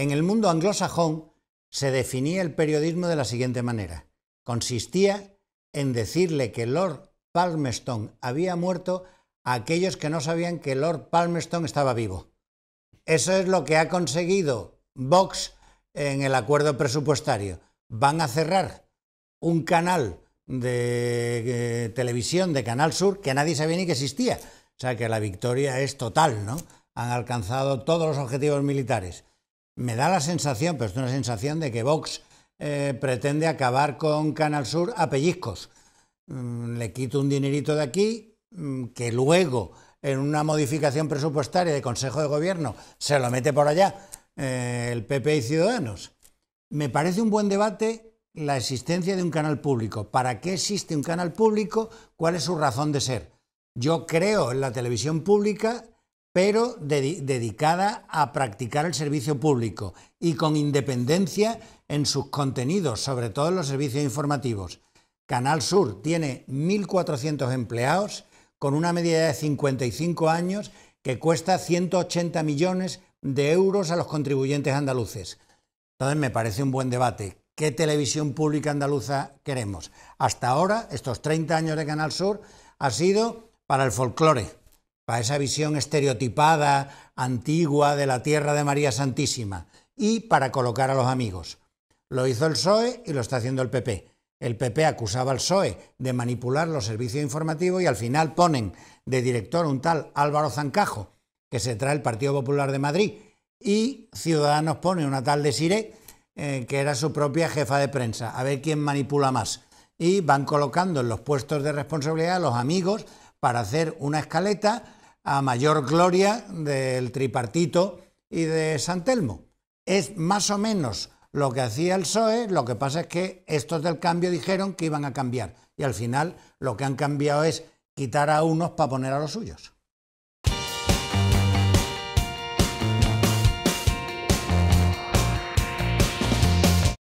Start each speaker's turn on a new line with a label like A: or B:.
A: En el mundo anglosajón se definía el periodismo de la siguiente manera. Consistía en decirle que Lord Palmerston había muerto a aquellos que no sabían que Lord Palmerston estaba vivo. Eso es lo que ha conseguido Vox en el acuerdo presupuestario. Van a cerrar un canal de eh, televisión de Canal Sur que nadie sabía ni que existía. O sea que la victoria es total, ¿no? Han alcanzado todos los objetivos militares me da la sensación, pero es una sensación de que Vox eh, pretende acabar con Canal Sur a pellizcos. Mm, le quito un dinerito de aquí, mm, que luego en una modificación presupuestaria de Consejo de Gobierno se lo mete por allá eh, el PP y Ciudadanos. Me parece un buen debate la existencia de un canal público. ¿Para qué existe un canal público? ¿Cuál es su razón de ser? Yo creo en la televisión pública pero dedicada a practicar el servicio público y con independencia en sus contenidos, sobre todo en los servicios informativos. Canal Sur tiene 1.400 empleados con una media de 55 años que cuesta 180 millones de euros a los contribuyentes andaluces. Entonces me parece un buen debate. ¿Qué televisión pública andaluza queremos? Hasta ahora, estos 30 años de Canal Sur, ha sido para el folclore, para esa visión estereotipada, antigua de la tierra de María Santísima y para colocar a los amigos. Lo hizo el PSOE y lo está haciendo el PP. El PP acusaba al PSOE de manipular los servicios informativos y al final ponen de director un tal Álvaro Zancajo, que se trae el Partido Popular de Madrid, y Ciudadanos pone una tal de Siré, eh, que era su propia jefa de prensa, a ver quién manipula más. Y van colocando en los puestos de responsabilidad a los amigos para hacer una escaleta a mayor gloria del tripartito y de San Telmo. Es más o menos lo que hacía el PSOE, lo que pasa es que estos del cambio dijeron que iban a cambiar y al final lo que han cambiado es quitar a unos para poner a los suyos.